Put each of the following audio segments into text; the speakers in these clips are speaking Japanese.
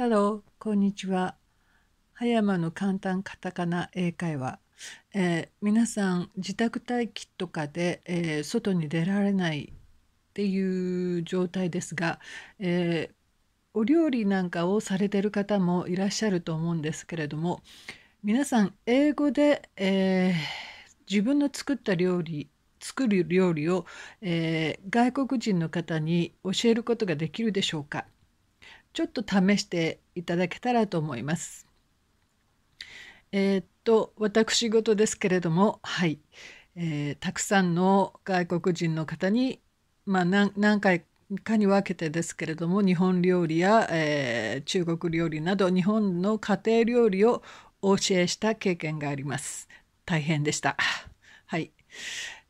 ハロー、こんにちは。葉山の簡単カタカナ英会話。えー、皆さん、自宅待機とかで、えー、外に出られないっていう状態ですが、えー、お料理なんかをされてる方もいらっしゃると思うんですけれども、皆さん、英語で、え自分の作った料理作る料理を、えー、外国人の方に教えることができるでしょうか、ちょっと試していただけたらと思います。えー、っと私事ですけれどもはい、えー、たくさんの外国人の方に、まあ、何何回かに分けてですけれども日本料理や、えー、中国料理など日本の家庭料理をお教えした経験があります。大変でした。はい、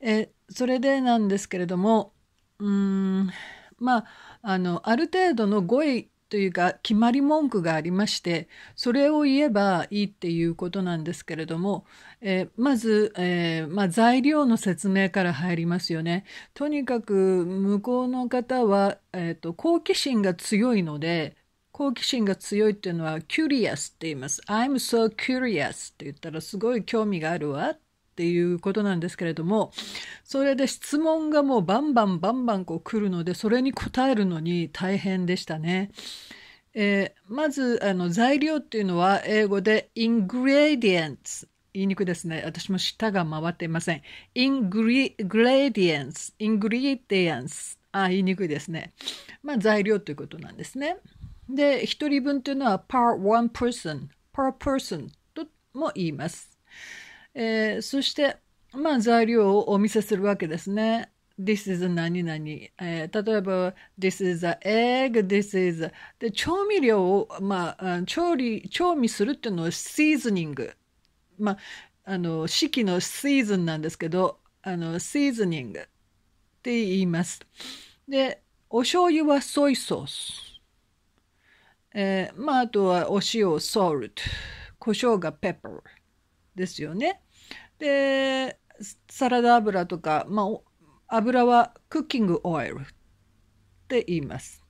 えそれでなんですけれどもうーんまああのある程度の語彙というか決まり文句がありましてそれを言えばいいっていうことなんですけれども、えー、まず、えー、まあ、材料の説明から入りますよね。とにかく向こうの方は、えーと、好奇心が強いので好奇心が強いっていうのは curious って言います。I'm so curious って言ったらすごい興味があるわっっていうことなんですけれども、それで質問がもうバンバンバンバンこう来るので、それに答えるのに大変でしたね。えー、まず、あの、材料っていうのは英語で ingredients 言いにくいですね。私も舌が回っていません。イングリ、グレディエンス、イングリディエンス。あ、言いにくいですね。まあ、材料ということなんですね。で、一人分というのは per one person、per person とも言います。えー、そして、まあ、材料をお見せするわけですね。This is 何々。えー、例えば、This is a egg, this is で、調味料を、まあ、調理、調味するっていうのはシーズニング。まあ、あの、四季のシーズンなんですけど、あの、シーズニングって言います。で、お醤油はソイソース。えー、まあ、あとはお塩、ソウルト。胡椒がペッパー。ですよね。でサラダ油とか、まあ、油はクッキングオイルって言います。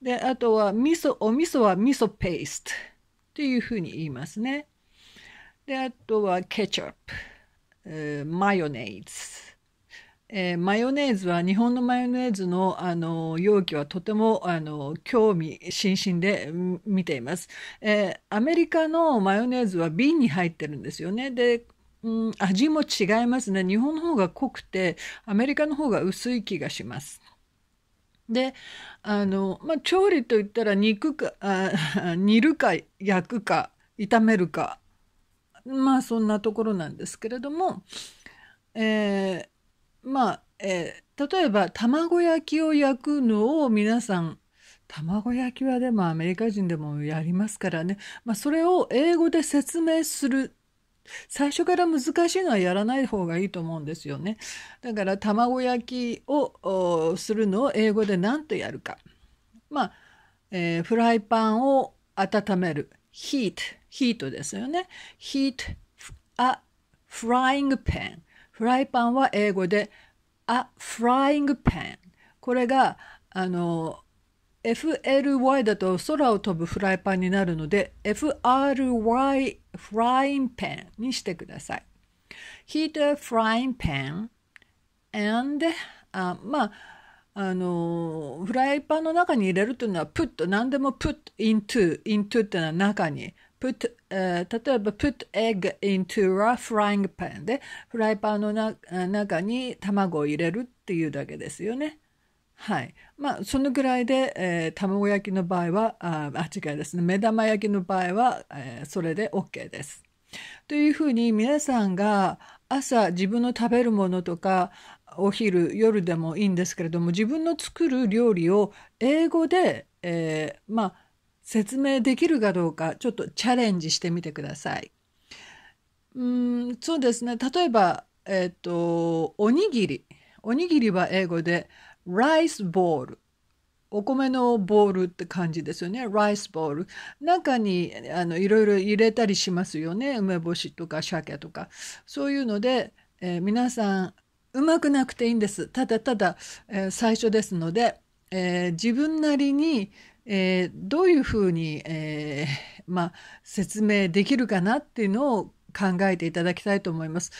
であとは味噌お味噌は味噌ペーストっていうふうに言いますね。であとはケチャップ、えー、マヨネーズえー、マヨネーズは日本のマヨネーズのあの容器はとてもあの興味津々で見ています、えー、アメリカのマヨネーズは瓶に入ってるんですよね。でうん、味も違いますね。日本の方が濃くて、アメリカの方が薄い気がします。で、あの、まあ、調理といったら肉か、あ 煮るか焼くか炒めるか、まあそんなところなんですけれども、えーまあ、えー、例えば卵焼きを焼くのを皆さん卵焼きはでもアメリカ人でもやりますからね、まあ、それを英語で説明する最初から難しいのはやらない方がいいと思うんですよねだから卵焼きをするのを英語で何とやるかまあ、えー、フライパンを温める heat ヒートですよね heat a frying pan フライパンは英語で a f ラ y i n g pan。これが、あの、FLY だと空を飛ぶフライパンになるので FRY フラインパンにしてください。Heat a frying pan and、あまああのフライパンの中に入れるというのは put 何でも put into into っていうのは中に put、え例えば put egg into a frying pan でフライパンのな中に卵を入れるっていうだけですよね。はい。まあ、そのぐらいで、えー、卵焼きの場合は、あ、あ違いですね。目玉焼きの場合は、えー、それで OK です。というふうに皆さんが朝自分の食べるものとかお昼夜でもいいんですけれども自分の作る料理を英語で、えー、まあ、説明できるかどうかちょっとチャレンジしてみてください。うんそうですね例えば、えーと、とおにぎりおにぎりは英語でライスボールお米のボールって感じですよねライスボール中にあのいろいろ入れたりしますよね梅干しとか鮭とかそういうので、えー、皆さんうまくなくていいんです。ただただ、えー、最初ですので、えー、自分なりに、えー、どういうふうに、えー、まあ、説明できるかなっていうのを考えていただきたいと思います。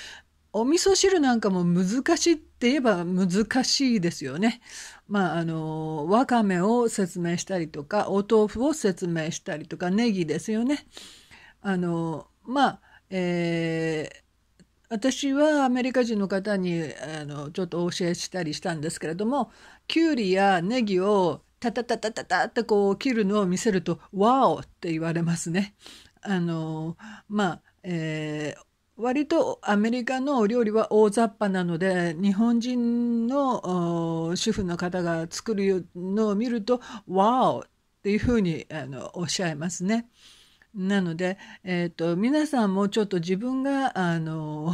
お味噌汁なんかも難しいって言えば難しいですよね。まあ、あの、わかめを説明したりとか、お豆腐を説明したりとか、ネギですよね。あの、まあ、えー私はアメリカ人の方にあのちょっとお教えしたりしたんですけれどもきゅうりやネギをタタタタタタってこう切るのを見せると「ワオ!」って言われますね。あのまあえー、割とアメリカのお料理は大雑把なので日本人の主婦の方が作るのを見ると「ワオ!」っていうふうにあのおっしゃいますね。なので、えーと、皆さんもちょっと自分があの、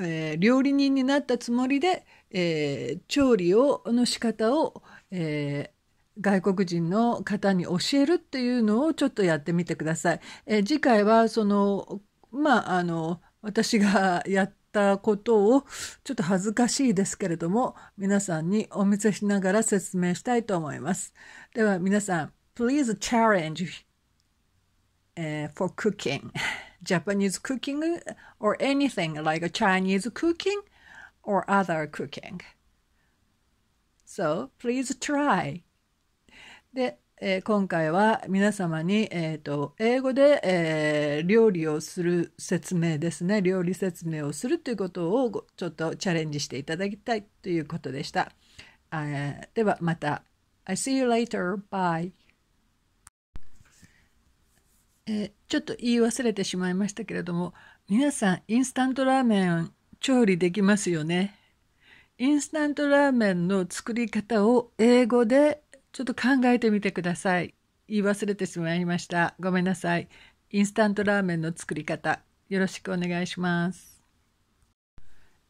えー、料理人になったつもりで、えー、調理をの仕方を、えー、外国人の方に教えるっていうのをちょっとやってみてください。え次回はそのまああの私がやったことをちょっと恥ずかしいですけれども皆さんにお見せしながら説明したいと思います。では皆さん Please challenge uh, for cooking, Japanese cooking or anything like Chinese cooking or other cooking. So please try. で、えー、今回は皆様に、えーと、英語で、えー、料理をする説明ですね料理説明をするということをちょっとチャレンジしていただきたいということでした。えー、ではまた。I see you later. Bye. えー、ちょっと言い忘れてしまいましたけれども皆さんインスタントラーメン調理できますよねインスタントラーメンの作り方を英語でちょっと考えてみてください言い忘れてしまいましたごめんなさいインスタントラーメンの作り方よろしくお願いします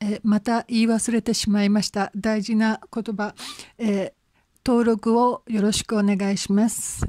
えまた言い忘れてしまいました大事な言葉、えー、登録をよろしくお願いします